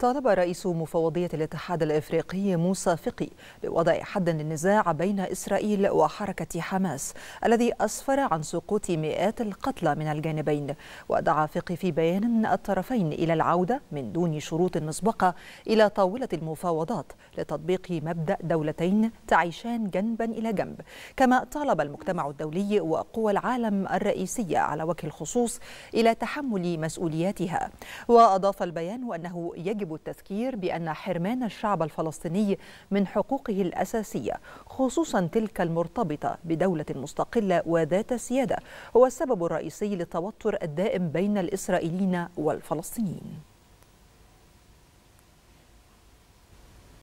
طالب رئيس مفوضية الاتحاد الإفريقي موسى فقي بوضع حد للنزاع بين إسرائيل وحركة حماس الذي أسفر عن سقوط مئات القتلى من الجانبين ودعا فقي في بيان الطرفين إلى العودة من دون شروط مسبقة إلى طاولة المفاوضات لتطبيق مبدأ دولتين تعيشان جنبا إلى جنب كما طالب المجتمع الدولي وقوى العالم الرئيسية على وجه الخصوص إلى تحمل مسؤولياتها وأضاف البيان أنه يجب يجب التذكير بأن حرمان الشعب الفلسطيني من حقوقه الأساسية خصوصا تلك المرتبطة بدولة مستقلة وذات سيادة هو السبب الرئيسي للتوتر الدائم بين الإسرائيليين والفلسطينيين